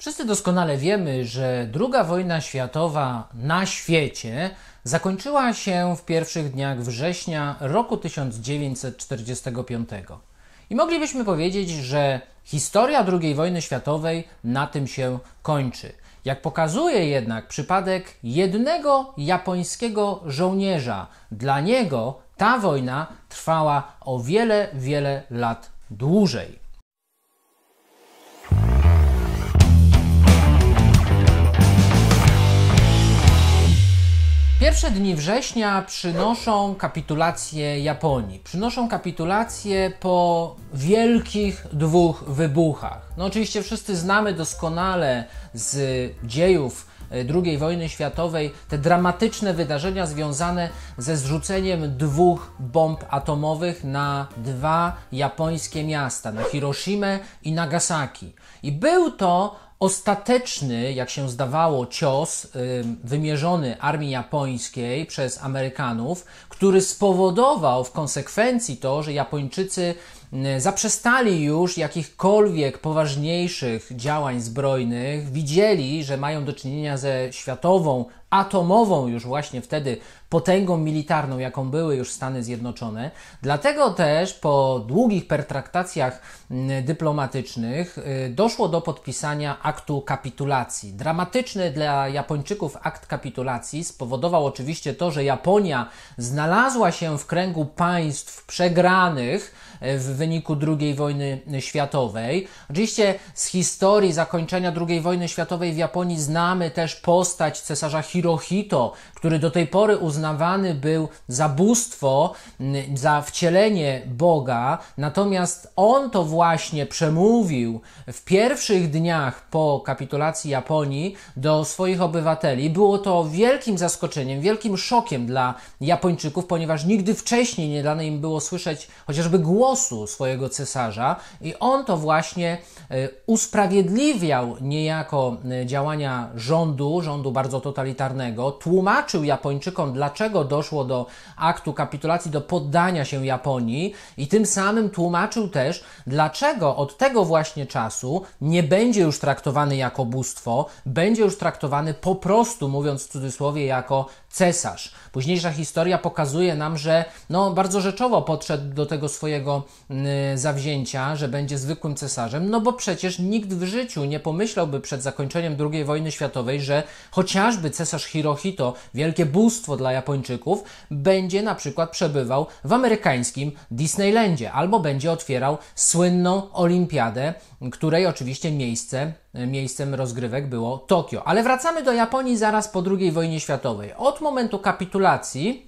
Wszyscy doskonale wiemy, że II wojna światowa na świecie zakończyła się w pierwszych dniach września roku 1945. I moglibyśmy powiedzieć, że historia II wojny światowej na tym się kończy. Jak pokazuje jednak przypadek jednego japońskiego żołnierza, dla niego ta wojna trwała o wiele, wiele lat dłużej. Pierwsze dni września przynoszą kapitulację Japonii. Przynoszą kapitulację po wielkich dwóch wybuchach. No oczywiście wszyscy znamy doskonale z dziejów e, II wojny światowej te dramatyczne wydarzenia związane ze zrzuceniem dwóch bomb atomowych na dwa japońskie miasta, na Hiroshimę i Nagasaki. I był to Ostateczny, jak się zdawało, cios y, wymierzony armii japońskiej przez Amerykanów, który spowodował w konsekwencji to, że Japończycy y, zaprzestali już jakichkolwiek poważniejszych działań zbrojnych, widzieli, że mają do czynienia ze światową atomową już właśnie wtedy potęgą militarną, jaką były już Stany Zjednoczone. Dlatego też po długich pertraktacjach mm, dyplomatycznych y, doszło do podpisania aktu kapitulacji. Dramatyczny dla Japończyków akt kapitulacji spowodował oczywiście to, że Japonia znalazła się w kręgu państw przegranych y, w wyniku II wojny światowej. Oczywiście z historii zakończenia II wojny światowej w Japonii znamy też postać cesarza Hiroshima, Hirohito, który do tej pory uznawany był za bóstwo, za wcielenie Boga, natomiast on to właśnie przemówił w pierwszych dniach po kapitulacji Japonii do swoich obywateli. Było to wielkim zaskoczeniem, wielkim szokiem dla Japończyków, ponieważ nigdy wcześniej nie dane im było słyszeć chociażby głosu swojego cesarza, i on to właśnie e, usprawiedliwiał niejako e, działania rządu, rządu bardzo totalitarnego, militarnego, tłumaczył Japończykom, dlaczego doszło do aktu kapitulacji, do poddania się Japonii i tym samym tłumaczył też, dlaczego od tego właśnie czasu nie będzie już traktowany jako bóstwo, będzie już traktowany po prostu, mówiąc w cudzysłowie, jako cesarz. Późniejsza historia pokazuje nam, że no, bardzo rzeczowo podszedł do tego swojego y, zawzięcia, że będzie zwykłym cesarzem, no bo przecież nikt w życiu nie pomyślałby przed zakończeniem II wojny światowej, że chociażby cesarz Hirohito, wielkie bóstwo dla Japończyków, będzie na przykład przebywał w amerykańskim Disneylandzie albo będzie otwierał słynną olimpiadę, której oczywiście miejsce, miejscem rozgrywek było Tokio. Ale wracamy do Japonii zaraz po II wojnie światowej. Od od momentu kapitulacji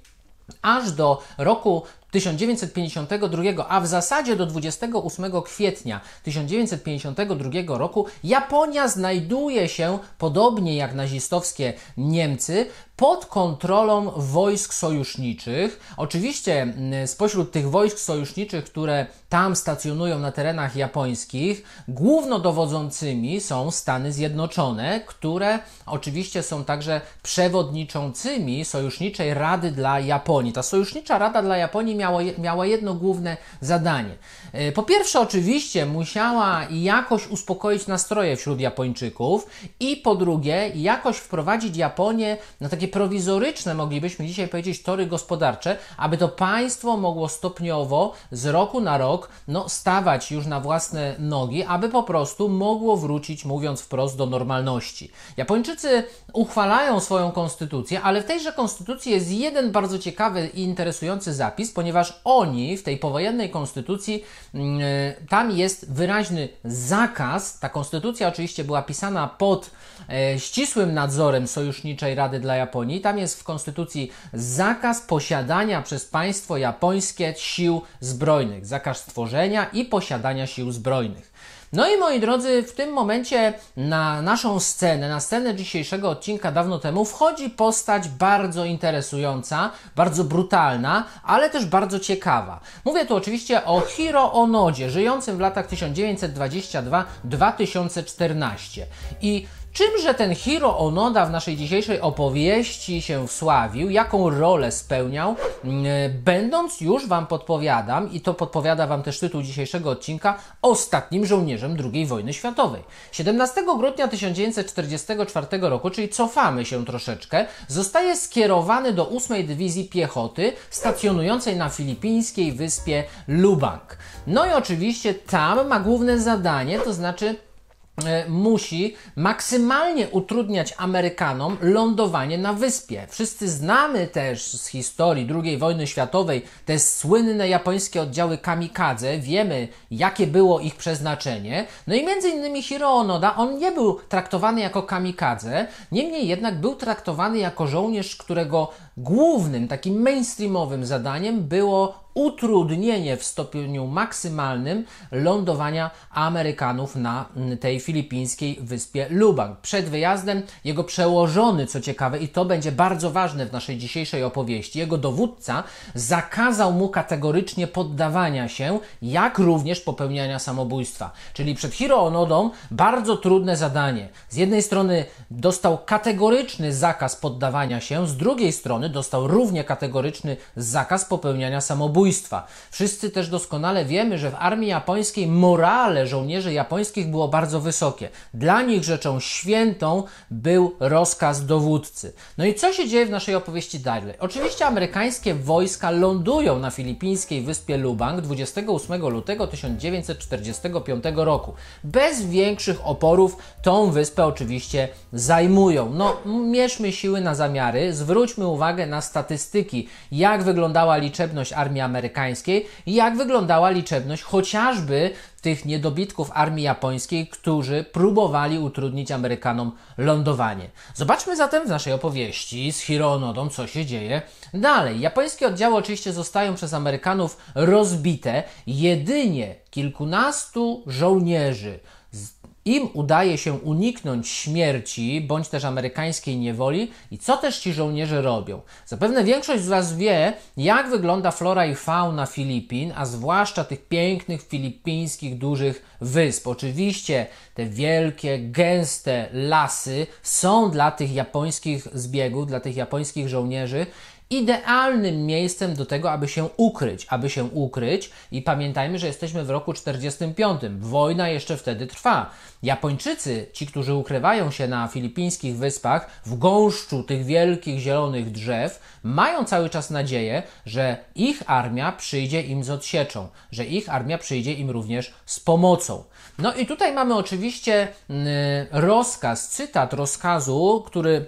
aż do roku 1952, a w zasadzie do 28 kwietnia 1952 roku Japonia znajduje się, podobnie jak nazistowskie Niemcy, pod kontrolą wojsk sojuszniczych. Oczywiście spośród tych wojsk sojuszniczych, które tam stacjonują na terenach japońskich, głównodowodzącymi są Stany Zjednoczone, które oczywiście są także przewodniczącymi Sojuszniczej Rady dla Japonii. Ta Sojusznicza Rada dla Japonii miała, miała jedno główne zadanie. E, po pierwsze, oczywiście musiała jakoś uspokoić nastroje wśród Japończyków, i po drugie, jakoś wprowadzić Japonię na takie takie prowizoryczne, moglibyśmy dzisiaj powiedzieć, tory gospodarcze, aby to państwo mogło stopniowo z roku na rok no, stawać już na własne nogi, aby po prostu mogło wrócić, mówiąc wprost, do normalności. Japończycy uchwalają swoją konstytucję, ale w tejże konstytucji jest jeden bardzo ciekawy i interesujący zapis, ponieważ oni w tej powojennej konstytucji yy, tam jest wyraźny zakaz. Ta konstytucja oczywiście była pisana pod yy, ścisłym nadzorem Sojuszniczej Rady dla Japonii Japonii. Tam jest w konstytucji zakaz posiadania przez państwo japońskie sił zbrojnych, zakaz tworzenia i posiadania sił zbrojnych. No i moi drodzy, w tym momencie na naszą scenę, na scenę dzisiejszego odcinka dawno temu wchodzi postać bardzo interesująca, bardzo brutalna, ale też bardzo ciekawa. Mówię tu oczywiście o Hiro Onodzie, żyjącym w latach 1922-2014. I Czymże ten Hiro Onoda w naszej dzisiejszej opowieści się wsławił, jaką rolę spełniał, mm, będąc już Wam podpowiadam, i to podpowiada Wam też tytuł dzisiejszego odcinka, ostatnim żołnierzem II wojny światowej. 17 grudnia 1944 roku, czyli cofamy się troszeczkę, zostaje skierowany do 8 Dywizji Piechoty stacjonującej na filipińskiej wyspie Lubang. No i oczywiście tam ma główne zadanie, to znaczy E, musi maksymalnie utrudniać Amerykanom lądowanie na wyspie. Wszyscy znamy też z historii II wojny światowej te słynne japońskie oddziały kamikadze, wiemy jakie było ich przeznaczenie. No i między innymi Hiro Onoda, on nie był traktowany jako kamikadze, niemniej jednak był traktowany jako żołnierz, którego głównym, takim mainstreamowym zadaniem było utrudnienie w stopniu maksymalnym lądowania Amerykanów na mm, tej filipińskiej wyspie Lubang. Przed wyjazdem jego przełożony, co ciekawe, i to będzie bardzo ważne w naszej dzisiejszej opowieści, jego dowódca zakazał mu kategorycznie poddawania się, jak również popełniania samobójstwa. Czyli przed Hiro Onodą bardzo trudne zadanie. Z jednej strony dostał kategoryczny zakaz poddawania się, z drugiej strony dostał równie kategoryczny zakaz popełniania samobójstwa. Wszyscy też doskonale wiemy, że w armii japońskiej morale żołnierzy japońskich było bardzo wysokie. Dla nich rzeczą świętą był rozkaz dowódcy. No i co się dzieje w naszej opowieści dalej? Oczywiście amerykańskie wojska lądują na filipińskiej wyspie Lubang 28 lutego 1945 roku. Bez większych oporów tą wyspę oczywiście zajmują. No, mierzmy siły na zamiary, zwróćmy uwagę, uwagę na statystyki, jak wyglądała liczebność armii amerykańskiej i jak wyglądała liczebność chociażby tych niedobitków armii japońskiej, którzy próbowali utrudnić Amerykanom lądowanie. Zobaczmy zatem w naszej opowieści z Hironodą, co się dzieje dalej. Japońskie oddziały oczywiście zostają przez Amerykanów rozbite, jedynie kilkunastu żołnierzy im udaje się uniknąć śmierci bądź też amerykańskiej niewoli i co też ci żołnierze robią. Zapewne większość z Was wie, jak wygląda flora i fauna Filipin, a zwłaszcza tych pięknych filipińskich dużych wysp. Oczywiście te wielkie, gęste lasy są dla tych japońskich zbiegów, dla tych japońskich żołnierzy idealnym miejscem do tego, aby się ukryć, aby się ukryć i pamiętajmy, że jesteśmy w roku 45. Wojna jeszcze wtedy trwa. Japończycy, ci, którzy ukrywają się na filipińskich wyspach w gąszczu tych wielkich zielonych drzew, mają cały czas nadzieję, że ich armia przyjdzie im z odsieczą, że ich armia przyjdzie im również z pomocą. No i tutaj mamy oczywiście mm, rozkaz, cytat rozkazu, który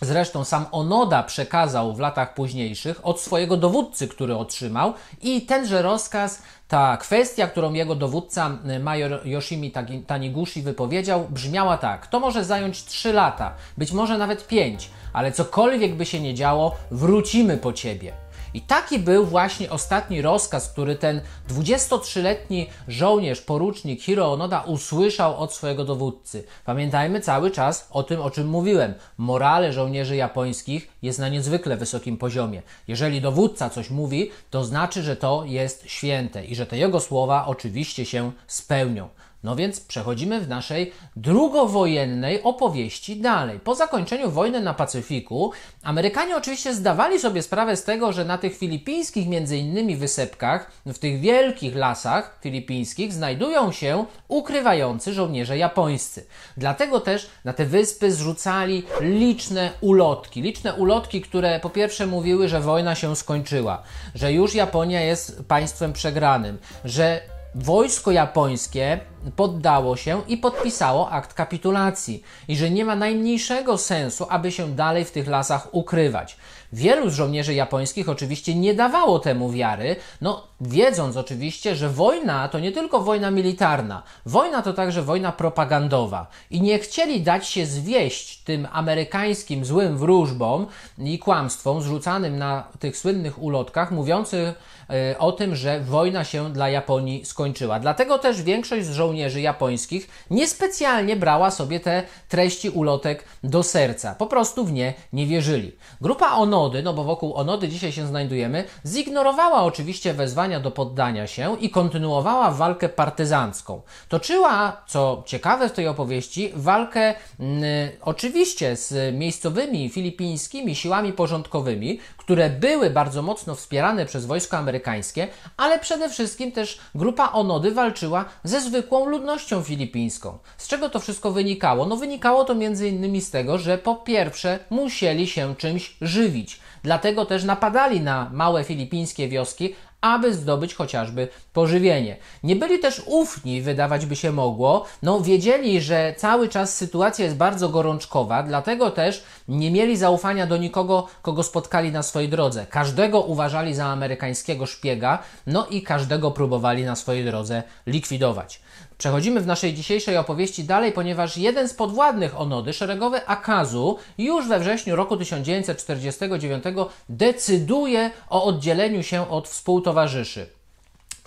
Zresztą sam Onoda przekazał w latach późniejszych od swojego dowódcy, który otrzymał, i tenże rozkaz, ta kwestia, którą jego dowódca y, major Yoshimi Taniguchi wypowiedział, brzmiała tak: To może zająć 3 lata, być może nawet 5, ale cokolwiek by się nie działo, wrócimy po ciebie. I taki był właśnie ostatni rozkaz, który ten 23-letni żołnierz, porucznik Hiro Onoda usłyszał od swojego dowódcy. Pamiętajmy cały czas o tym, o czym mówiłem. Morale żołnierzy japońskich jest na niezwykle wysokim poziomie. Jeżeli dowódca coś mówi, to znaczy, że to jest święte i że te jego słowa oczywiście się spełnią. No więc przechodzimy w naszej drugowojennej opowieści dalej. Po zakończeniu wojny na Pacyfiku, Amerykanie oczywiście zdawali sobie sprawę z tego, że na tych filipińskich, między innymi wysepkach, w tych wielkich lasach filipińskich, znajdują się ukrywający żołnierze japońscy. Dlatego też na te wyspy zrzucali liczne ulotki. Liczne ulotki, które po pierwsze mówiły, że wojna się skończyła, że już Japonia jest państwem przegranym, że wojsko japońskie poddało się i podpisało akt kapitulacji i że nie ma najmniejszego sensu, aby się dalej w tych lasach ukrywać. Wielu z żołnierzy japońskich oczywiście nie dawało temu wiary, no wiedząc oczywiście, że wojna to nie tylko wojna militarna, wojna to także wojna propagandowa i nie chcieli dać się zwieść tym amerykańskim złym wróżbom i kłamstwom zrzucanym na tych słynnych ulotkach mówiących E, o tym, że wojna się dla Japonii skończyła. Dlatego też większość z żołnierzy japońskich niespecjalnie brała sobie te treści ulotek do serca. Po prostu w nie nie wierzyli. Grupa Onody, no bo wokół Onody dzisiaj się znajdujemy, zignorowała oczywiście wezwania do poddania się i kontynuowała walkę partyzancką. Toczyła, co ciekawe w tej opowieści, walkę mm, oczywiście z miejscowymi filipińskimi siłami porządkowymi, które były bardzo mocno wspierane przez wojsko amerykańskie, ale przede wszystkim też grupa Onody walczyła ze zwykłą ludnością filipińską. Z czego to wszystko wynikało? No wynikało to między innymi z tego, że po pierwsze musieli się czymś żywić. Dlatego też napadali na małe filipińskie wioski, aby zdobyć chociażby pożywienie. Nie byli też ufni, wydawać by się mogło. No, wiedzieli, że cały czas sytuacja jest bardzo gorączkowa, dlatego też nie mieli zaufania do nikogo, kogo spotkali na swojej drodze. Każdego uważali za amerykańskiego szpiega, no i każdego próbowali na swojej drodze likwidować. Przechodzimy w naszej dzisiejszej opowieści dalej, ponieważ jeden z podwładnych Onody, szeregowy Akazu, już we wrześniu roku 1949 decyduje o oddzieleniu się od współtowarzyszy.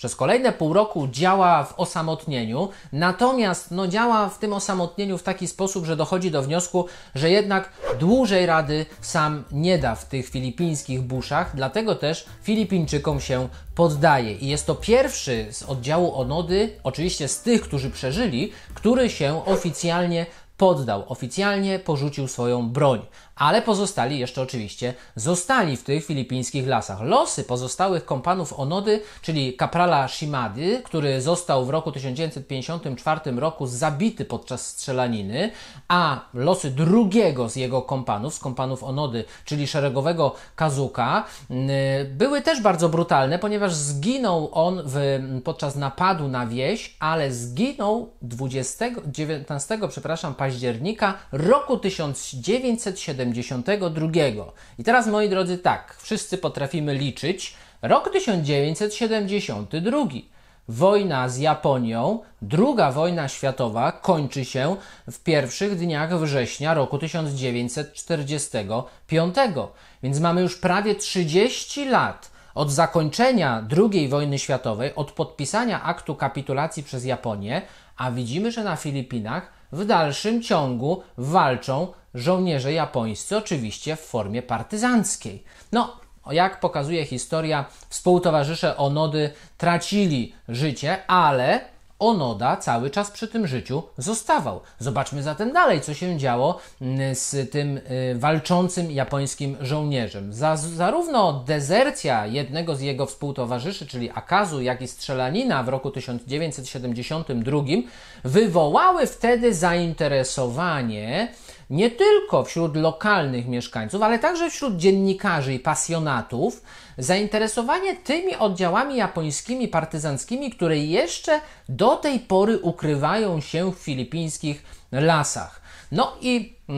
Przez kolejne pół roku działa w osamotnieniu, natomiast no, działa w tym osamotnieniu w taki sposób, że dochodzi do wniosku, że jednak dłużej rady sam nie da w tych filipińskich buszach, dlatego też Filipińczykom się poddaje. I jest to pierwszy z oddziału Onody, oczywiście z tych, którzy przeżyli, który się oficjalnie poddał, oficjalnie porzucił swoją broń ale pozostali jeszcze oczywiście zostali w tych filipińskich lasach. Losy pozostałych kompanów Onody, czyli kaprala Shimady, który został w roku 1954 roku zabity podczas strzelaniny, a losy drugiego z jego kompanów, z kompanów Onody, czyli szeregowego Kazuka, mm, były też bardzo brutalne, ponieważ zginął on w, podczas napadu na wieś, ale zginął 20, 19 przepraszam, października roku 1970 1972. I teraz, moi drodzy, tak, wszyscy potrafimy liczyć. Rok 1972. Wojna z Japonią, druga wojna światowa kończy się w pierwszych dniach września roku 1945. Więc mamy już prawie 30 lat od zakończenia II wojny światowej, od podpisania aktu kapitulacji przez Japonię, a widzimy, że na Filipinach w dalszym ciągu walczą żołnierze japońscy, oczywiście w formie partyzanckiej. No, jak pokazuje historia, współtowarzysze Onody tracili życie, ale Onoda cały czas przy tym życiu zostawał. Zobaczmy zatem dalej, co się działo mm, z tym y, walczącym japońskim żołnierzem. Za, zarówno dezercja jednego z jego współtowarzyszy, czyli Akazu, jak i strzelanina w roku 1972 wywołały wtedy zainteresowanie nie tylko wśród lokalnych mieszkańców, ale także wśród dziennikarzy i pasjonatów zainteresowanie tymi oddziałami japońskimi partyzanckimi, które jeszcze do tej pory ukrywają się w filipińskich lasach. No i yy,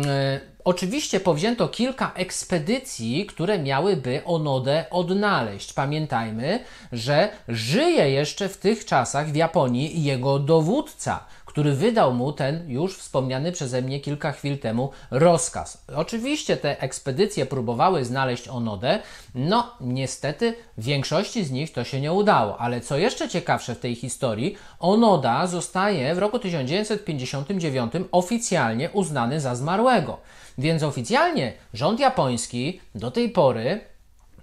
oczywiście powzięto kilka ekspedycji, które miałyby Onodę odnaleźć. Pamiętajmy, że żyje jeszcze w tych czasach w Japonii jego dowódca, który wydał mu ten już wspomniany przeze mnie kilka chwil temu rozkaz. Oczywiście te ekspedycje próbowały znaleźć Onodę, no niestety większości z nich to się nie udało, ale co jeszcze ciekawsze w tej historii, Onoda zostaje w roku 1959 oficjalnie uznany za zmarłego. Więc oficjalnie rząd japoński do tej pory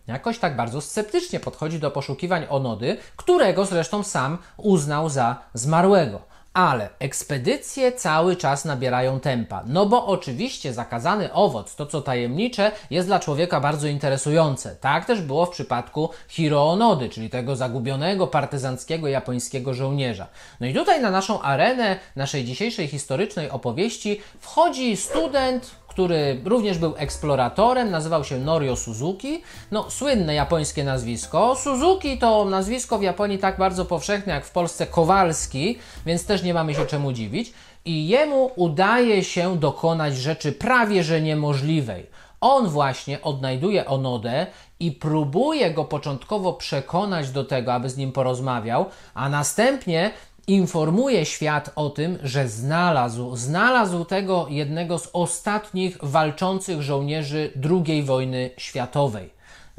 jakoś tak bardzo sceptycznie podchodzi do poszukiwań Onody, którego zresztą sam uznał za zmarłego. Ale ekspedycje cały czas nabierają tempa. No bo oczywiście zakazany owoc, to co tajemnicze, jest dla człowieka bardzo interesujące. Tak też było w przypadku Hiroonody, czyli tego zagubionego partyzanckiego japońskiego żołnierza. No i tutaj na naszą arenę naszej dzisiejszej historycznej opowieści wchodzi student, który również był eksploratorem, nazywał się Norio Suzuki. No, słynne japońskie nazwisko. Suzuki to nazwisko w Japonii tak bardzo powszechne jak w Polsce Kowalski, więc też nie mamy się czemu dziwić. I jemu udaje się dokonać rzeczy prawie że niemożliwej. On właśnie odnajduje Onodę i próbuje go początkowo przekonać do tego, aby z nim porozmawiał, a następnie informuje świat o tym, że znalazł, znalazł tego jednego z ostatnich walczących żołnierzy II wojny światowej.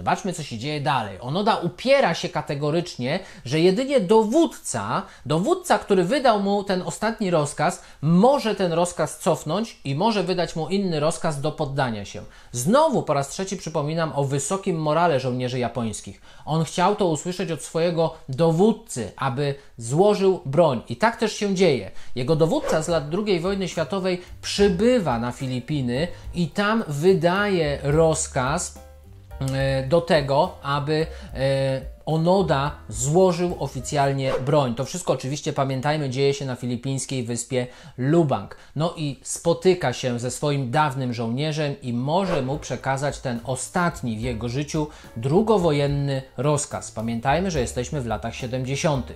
Zobaczmy, co się dzieje dalej. Onoda upiera się kategorycznie, że jedynie dowódca, dowódca, który wydał mu ten ostatni rozkaz, może ten rozkaz cofnąć i może wydać mu inny rozkaz do poddania się. Znowu po raz trzeci przypominam o wysokim morale żołnierzy japońskich. On chciał to usłyszeć od swojego dowódcy, aby złożył broń. I tak też się dzieje. Jego dowódca z lat II wojny światowej przybywa na Filipiny i tam wydaje rozkaz E, do tego, aby e, Onoda złożył oficjalnie broń. To wszystko oczywiście, pamiętajmy, dzieje się na filipińskiej wyspie Lubang. No i spotyka się ze swoim dawnym żołnierzem i może mu przekazać ten ostatni w jego życiu drugowojenny rozkaz. Pamiętajmy, że jesteśmy w latach 70.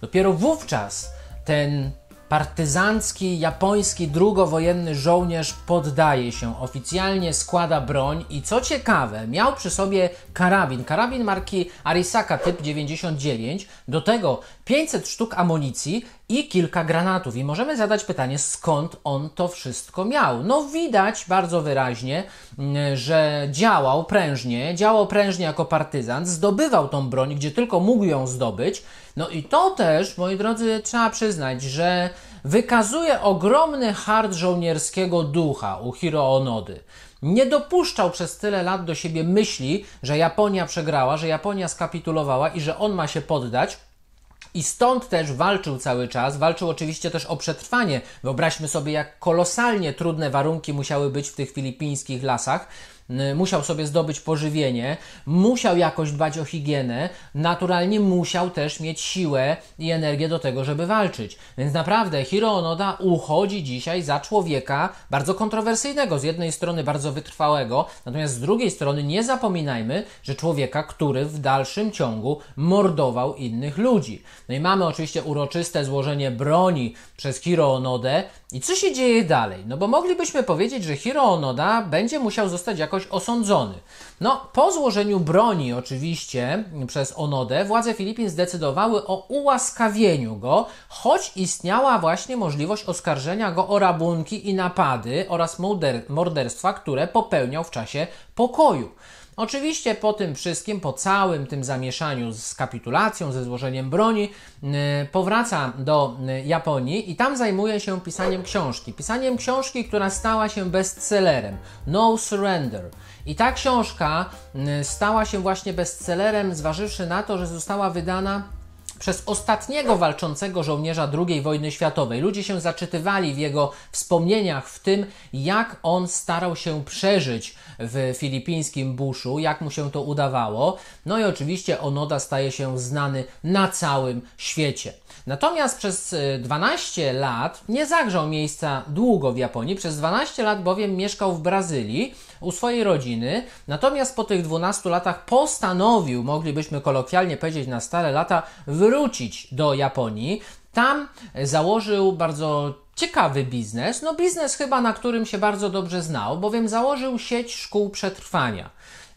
Dopiero wówczas ten Partyzancki japoński drugowojenny żołnierz poddaje się, oficjalnie składa broń i co ciekawe, miał przy sobie karabin. Karabin marki Arisaka typ 99. Do tego 500 sztuk amunicji i kilka granatów. I możemy zadać pytanie, skąd on to wszystko miał. No, widać bardzo wyraźnie, mm, że działał prężnie, działał prężnie jako partyzant, zdobywał tą broń, gdzie tylko mógł ją zdobyć. No i to też, moi drodzy, trzeba przyznać, że wykazuje ogromny hart żołnierskiego ducha u Hiroonody. Nie dopuszczał przez tyle lat do siebie myśli, że Japonia przegrała, że Japonia skapitulowała i że on ma się poddać i stąd też walczył cały czas, walczył oczywiście też o przetrwanie. Wyobraźmy sobie, jak kolosalnie trudne warunki musiały być w tych filipińskich lasach musiał sobie zdobyć pożywienie, musiał jakoś dbać o higienę, naturalnie musiał też mieć siłę i energię do tego, żeby walczyć. Więc naprawdę Hiro uchodzi dzisiaj za człowieka bardzo kontrowersyjnego, z jednej strony bardzo wytrwałego, natomiast z drugiej strony nie zapominajmy, że człowieka, który w dalszym ciągu mordował innych ludzi. No i mamy oczywiście uroczyste złożenie broni przez Hiro I co się dzieje dalej? No bo moglibyśmy powiedzieć, że Hiro będzie musiał zostać jakoś jakoś osądzony. No, po złożeniu broni oczywiście przez Onodę, władze Filipin zdecydowały o ułaskawieniu go, choć istniała właśnie możliwość oskarżenia go o rabunki i napady oraz morderstwa, które popełniał w czasie pokoju. Oczywiście po tym wszystkim, po całym tym zamieszaniu z kapitulacją, ze złożeniem broni, y, powraca do y, Japonii i tam zajmuje się pisaniem książki. Pisaniem książki, która stała się bestsellerem. No Surrender. I ta książka y, stała się właśnie bestsellerem, zważywszy na to, że została wydana przez ostatniego walczącego żołnierza II wojny światowej. Ludzie się zaczytywali w jego wspomnieniach, w tym jak on starał się przeżyć w filipińskim buszu, jak mu się to udawało. No i oczywiście Onoda staje się znany na całym świecie. Natomiast przez 12 e, lat nie zagrzał miejsca długo w Japonii, przez 12 lat bowiem mieszkał w Brazylii, u swojej rodziny, natomiast po tych 12 latach postanowił, moglibyśmy kolokwialnie powiedzieć na stare lata, wrócić do Japonii. Tam założył bardzo ciekawy biznes, no biznes chyba, na którym się bardzo dobrze znał, bowiem założył sieć szkół przetrwania.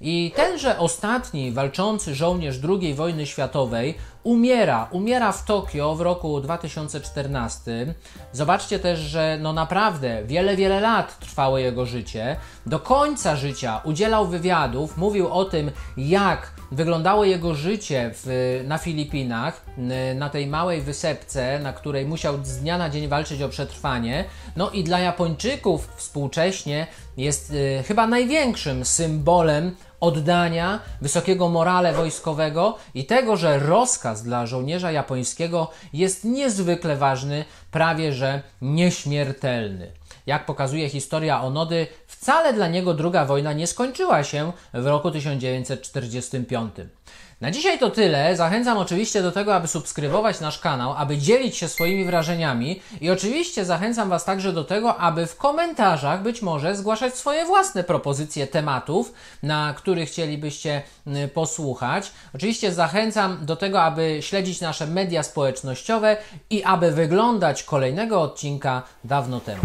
I tenże ostatni walczący żołnierz II wojny światowej, umiera. Umiera w Tokio w roku 2014. Zobaczcie też, że no naprawdę wiele, wiele lat trwało jego życie. Do końca życia udzielał wywiadów, mówił o tym, jak wyglądało jego życie w, na Filipinach, na tej małej wysepce, na której musiał z dnia na dzień walczyć o przetrwanie. No i dla Japończyków współcześnie jest y, chyba największym symbolem oddania, wysokiego morale wojskowego i tego, że rozkaz dla żołnierza japońskiego jest niezwykle ważny, prawie że nieśmiertelny. Jak pokazuje historia Onody, Wcale dla niego druga wojna nie skończyła się w roku 1945. Na dzisiaj to tyle. Zachęcam oczywiście do tego, aby subskrybować nasz kanał, aby dzielić się swoimi wrażeniami i oczywiście zachęcam Was także do tego, aby w komentarzach być może zgłaszać swoje własne propozycje tematów, na których chcielibyście posłuchać. Oczywiście zachęcam do tego, aby śledzić nasze media społecznościowe i aby wyglądać kolejnego odcinka dawno temu.